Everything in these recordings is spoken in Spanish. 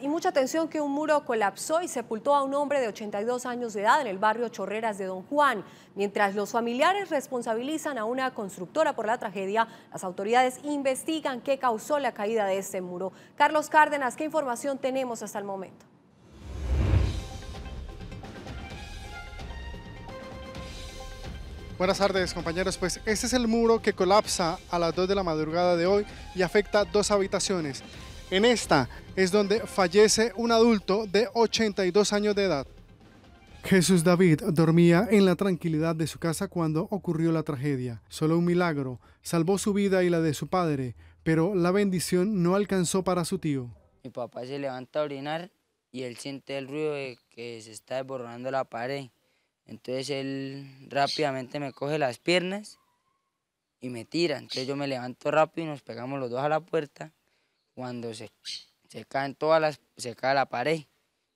Y mucha atención que un muro colapsó y sepultó a un hombre de 82 años de edad en el barrio Chorreras de Don Juan. Mientras los familiares responsabilizan a una constructora por la tragedia, las autoridades investigan qué causó la caída de este muro. Carlos Cárdenas, ¿qué información tenemos hasta el momento? Buenas tardes compañeros, pues este es el muro que colapsa a las 2 de la madrugada de hoy y afecta dos habitaciones. En esta es donde fallece un adulto de 82 años de edad. Jesús David dormía en la tranquilidad de su casa cuando ocurrió la tragedia. Solo un milagro salvó su vida y la de su padre, pero la bendición no alcanzó para su tío. Mi papá se levanta a orinar y él siente el ruido de que se está desborrando la pared. Entonces él rápidamente me coge las piernas y me tira. Entonces yo me levanto rápido y nos pegamos los dos a la puerta cuando se, se caen todas las, cae la pared,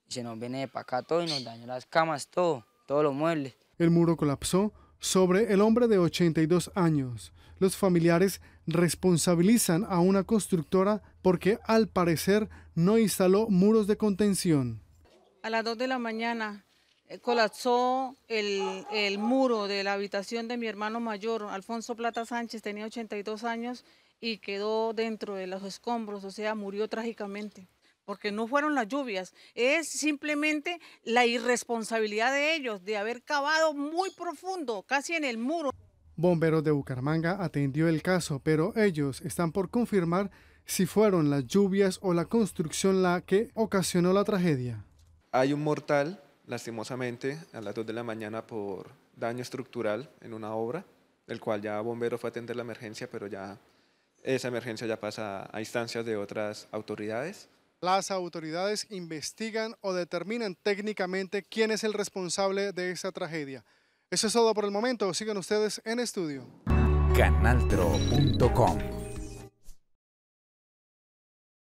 y se nos viene para acá todo y nos dañó las camas, todo, todos los muebles. El muro colapsó sobre el hombre de 82 años. Los familiares responsabilizan a una constructora porque al parecer no instaló muros de contención. A las 2 de la mañana eh, colapsó el, muro de la habitación de mi hermano mayor, Alfonso Plata Sánchez, tenía 82 años y quedó dentro de los escombros, o sea, murió trágicamente, porque no fueron las lluvias, es simplemente la irresponsabilidad de ellos de haber cavado muy profundo, casi en el muro. Bomberos de Bucaramanga atendió el caso, pero ellos están por confirmar si fueron las lluvias o la construcción la que ocasionó la tragedia. Hay un mortal lastimosamente a las 2 de la mañana por daño estructural en una obra, el cual ya bombero fue a atender la emergencia, pero ya esa emergencia ya pasa a instancias de otras autoridades. Las autoridades investigan o determinan técnicamente quién es el responsable de esa tragedia. Eso es todo por el momento. Sigan ustedes en estudio. Canaltro.com